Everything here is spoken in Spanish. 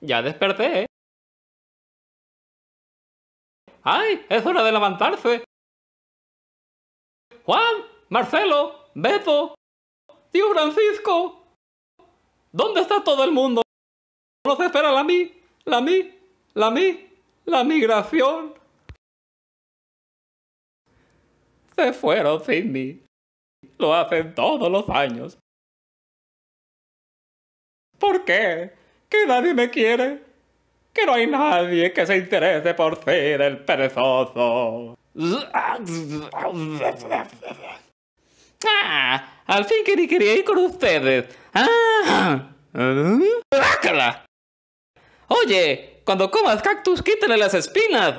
Ya desperté. ¿eh? ¡Ay! ¡Es hora de levantarse! ¡Juan! ¡Marcelo! ¡Beto! ¡Tío Francisco! ¿Dónde está todo el mundo? No se espera la mí, la mí, la mí, la migración. Se fueron sin mí. Lo hacen todos los años. ¿Por qué? que nadie me quiere, que no hay nadie que se interese por ser el perezoso. ¡Ah! Al fin que ni quería ir con ustedes. ¡Ah! Oye, cuando comas cactus, quítale las espinas.